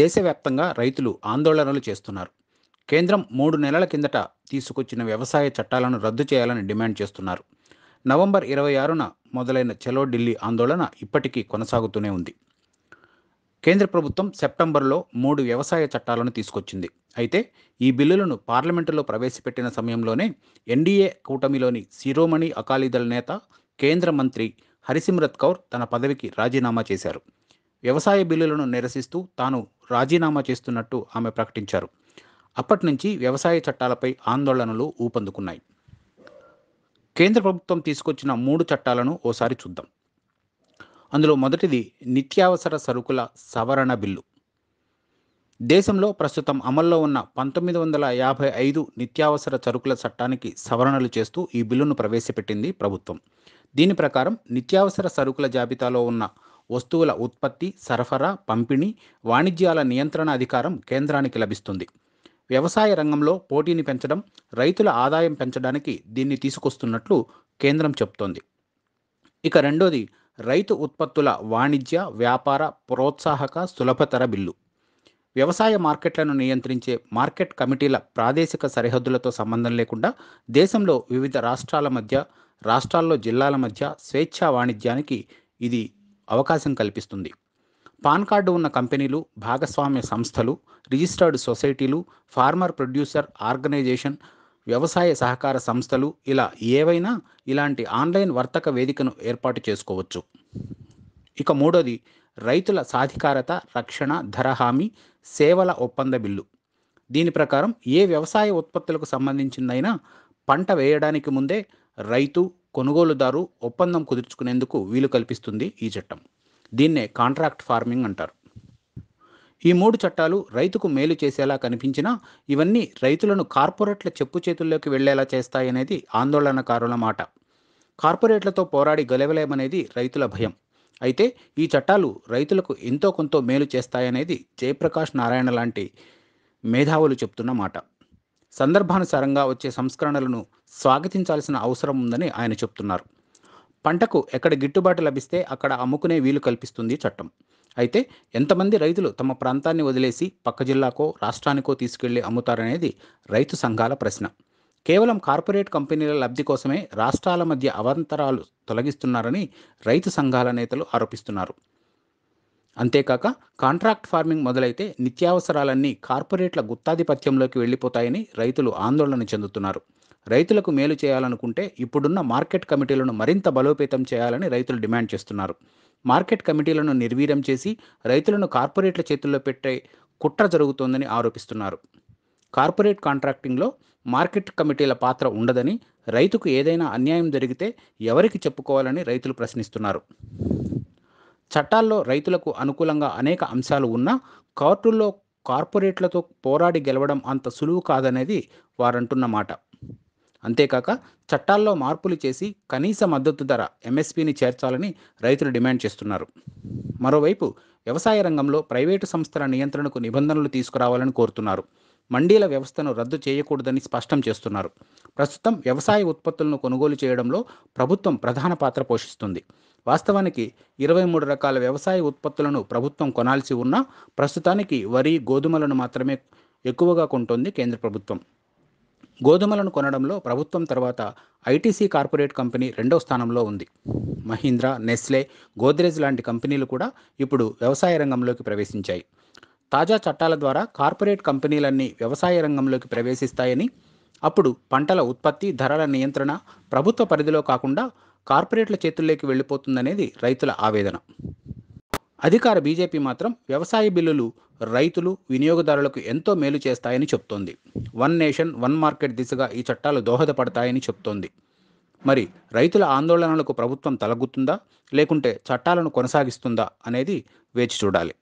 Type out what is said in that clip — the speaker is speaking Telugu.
దేశవ్యాప్తంగా రైతులు ఆందోళనలు చేస్తున్నారు కేంద్రం మూడు నెలల కిందట తీసుకొచ్చిన వ్యవసాయ చట్టాలను రద్దు చేయాలని డిమాండ్ చేస్తున్నారు నవంబర్ ఇరవై ఆరున మొదలైన చలో ఢిల్లీ ఆందోళన ఇప్పటికీ కొనసాగుతూనే ఉంది కేంద్ర ప్రభుత్వం సెప్టెంబర్లో మూడు వ్యవసాయ చట్టాలను తీసుకొచ్చింది అయితే ఈ బిల్లులను పార్లమెంటులో ప్రవేశపెట్టిన సమయంలోనే ఎన్డీఏ కూటమిలోని శిరోమణి అకాలీదళ నేత కేంద్ర మంత్రి హరిసిమ్రత్ కౌర్ తన పదవికి రాజీనామా చేశారు వ్యవసాయ బిల్లులను నిరసిస్తూ తాను రాజీనామా చేస్తున్నట్టు ఆమె ప్రకటించారు అప్పటి నుంచి వ్యవసాయ చట్టాలపై ఆందోళనలు ఊపందుకున్నాయి కేంద్ర ప్రభుత్వం తీసుకొచ్చిన మూడు చట్టాలను ఓసారి చూద్దాం అందులో మొదటిది నిత్యావసర సరుకుల సవరణ బిల్లు దేశంలో ప్రస్తుతం అమల్లో ఉన్న పంతొమ్మిది వందల యాభై ఐదు నిత్యావసర సరుకుల చట్టానికి సవరణలు చేస్తూ ఈ బిల్లును ప్రవేశపెట్టింది ప్రభుత్వం దీని ప్రకారం నిత్యావసర సరుకుల జాబితాలో ఉన్న వస్తువుల ఉత్పత్తి సరఫరా పంపిణీ వాణిజ్యాల నియంత్రణ అధికారం కేంద్రానికి లభిస్తుంది వ్యవసాయ రంగంలో పోటీని పెంచడం రైతుల ఆదాయం పెంచడానికి దీన్ని తీసుకొస్తున్నట్లు కేంద్రం చెప్తోంది ఇక రెండోది రైతు ఉత్పత్తుల వాణిజ్య వ్యాపార ప్రోత్సాహక సులభతర బిల్లు వ్యవసాయ మార్కెట్లను నియంత్రించే మార్కెట్ కమిటీల ప్రాదేశిక సరిహద్దులతో సంబంధం లేకుండా దేశంలో వివిధ రాష్ట్రాల మధ్య రాష్ట్రాల్లో జిల్లాల మధ్య స్వేచ్ఛా వాణిజ్యానికి ఇది అవకాశం కల్పిస్తుంది పాన్ కార్డు ఉన్న కంపెనీలు భాగస్వామ్య సంస్థలు రిజిస్టర్డ్ సొసైటీలు ఫార్మర్ ప్రొడ్యూసర్ ఆర్గనైజేషన్ వ్యవసాయ సహకార సంస్థలు ఇలా ఏవైనా ఇలాంటి ఆన్లైన్ వర్తక వేదికను ఏర్పాటు చేసుకోవచ్చు ఇక మూడోది రైతుల సాధికారత రక్షణ ధర హామీ సేవల ఒప్పంద బిల్లు దీని ప్రకారం ఏ వ్యవసాయ ఉత్పత్తులకు సంబంధించిందైనా పంట వేయడానికి ముందే రైతు కొనుగోలుదారు ఒప్పందం కుదుర్చుకునేందుకు వీలు కల్పిస్తుంది ఈ చట్టం దీన్నే కాంట్రాక్ట్ ఫార్మింగ్ అంటారు ఈ మూడు చట్టాలు రైతుకు మేలు చేసేలా కనిపించినా ఇవన్నీ రైతులను కార్పొరేట్ల చెప్పు చేతుల్లోకి వెళ్లేలా చేస్తాయనేది ఆందోళనకారుల మాట కార్పొరేట్లతో పోరాడి గెలవలేమనేది రైతుల భయం అయితే ఈ చట్టాలు రైతులకు ఎంతో కొంత మేలు చేస్తాయనేది జయప్రకాష్ నారాయణ లాంటి మేధావులు చెప్తున్న మాట సందర్భానుసారంగా వచ్చే సంస్కరణలను స్వాగతించాల్సిన అవసరం ఉందని ఆయన చెప్తున్నారు పంటకు ఎక్కడ గిట్టుబాటు లభిస్తే అక్కడ అమ్ముకునే వీలు కల్పిస్తుంది చట్టం అయితే ఎంతమంది రైతులు తమ ప్రాంతాన్ని వదిలేసి పక్క జిల్లాకో రాష్ట్రానికో తీసుకెళ్లి అమ్ముతారనేది రైతు సంఘాల ప్రశ్న కేవలం కార్పొరేట్ కంపెనీల లబ్ధి కోసమే రాష్ట్రాల మధ్య అవంతరాలు తొలగిస్తున్నారని రైతు సంఘాల నేతలు ఆరోపిస్తున్నారు అంతేకాక కాంట్రాక్ట్ ఫార్మింగ్ మొదలైతే నిత్యావసరాలన్నీ కార్పొరేట్ల గుత్తాధిపత్యంలోకి వెళ్ళిపోతాయని రైతులు ఆందోళన చెందుతున్నారు రైతులకు మేలు చేయాలనుకుంటే ఇప్పుడున్న మార్కెట్ కమిటీలను మరింత బలోపేతం చేయాలని రైతులు డిమాండ్ చేస్తున్నారు మార్కెట్ కమిటీలను నిర్వీర్యం చేసి రైతులను కార్పొరేట్ల చేతుల్లో పెట్టే కుట్ర జరుగుతోందని ఆరోపిస్తున్నారు కార్పొరేట్ కాంట్రాక్టింగ్లో మార్కెట్ కమిటీల పాత్ర ఉండదని రైతుకు ఏదైనా అన్యాయం జరిగితే ఎవరికి చెప్పుకోవాలని రైతులు ప్రశ్నిస్తున్నారు చట్టాల్లో రైతులకు అనుకూలంగా అనేక అంశాలు ఉన్నా కోర్టుల్లో కార్పొరేట్లతో పోరాడి గెలవడం అంత సులువు కాదనేది వారంటున్న మాట అంతేకాక చట్టాల్లో మార్పులు చేసి కనీస మద్దతు ధర ఎంఎస్పీని చేర్చాలని రైతులు డిమాండ్ చేస్తున్నారు మరోవైపు వ్యవసాయ రంగంలో ప్రైవేటు సంస్థల నియంత్రణకు నిబంధనలు తీసుకురావాలని కోరుతున్నారు మండీల వ్యవస్థను రద్దు చేయకూడదని స్పష్టం చేస్తున్నారు ప్రస్తుతం వ్యవసాయ ఉత్పత్తులను కొనుగోలు చేయడంలో ప్రభుత్వం ప్రధాన పాత్ర పోషిస్తుంది వాస్తవానికి ఇరవై మూడు రకాల వ్యవసాయ ఉత్పత్తులను ప్రభుత్వం కొనాల్సి ఉన్నా ప్రస్తుతానికి వరి గోధుమలను మాత్రమే ఎక్కువగా కొంటోంది కేంద్ర ప్రభుత్వం గోధుమలను కొనడంలో ప్రభుత్వం తర్వాత ఐటీసీ కార్పొరేట్ కంపెనీ రెండో స్థానంలో ఉంది మహీంద్రా నెస్లే గోద్రేజ్ లాంటి కంపెనీలు కూడా ఇప్పుడు వ్యవసాయ రంగంలోకి ప్రవేశించాయి తాజా చట్టాల ద్వారా కార్పొరేట్ కంపెనీలన్నీ వ్యవసాయ రంగంలోకి ప్రవేశిస్తాయని అప్పుడు పంటల ఉత్పత్తి ధరల నియంత్రణ ప్రభుత్వ పరిధిలో కాకుండా కార్పొరేట్ల చేతుల్లోకి వెళ్ళిపోతుందనేది రైతుల ఆవేదన అధికార బీజేపీ మాత్రం వ్యవసాయ బిల్లులు రైతులు వినియోగదారులకు ఎంతో మేలు చేస్తాయని చెప్తోంది వన్ నేషన్ వన్ మార్కెట్ దిశగా ఈ చట్టాలు దోహదపడతాయని చెప్తోంది మరి రైతుల ఆందోళనలకు ప్రభుత్వం తలగుతుందా లేకుంటే చట్టాలను కొనసాగిస్తుందా అనేది వేచి చూడాలి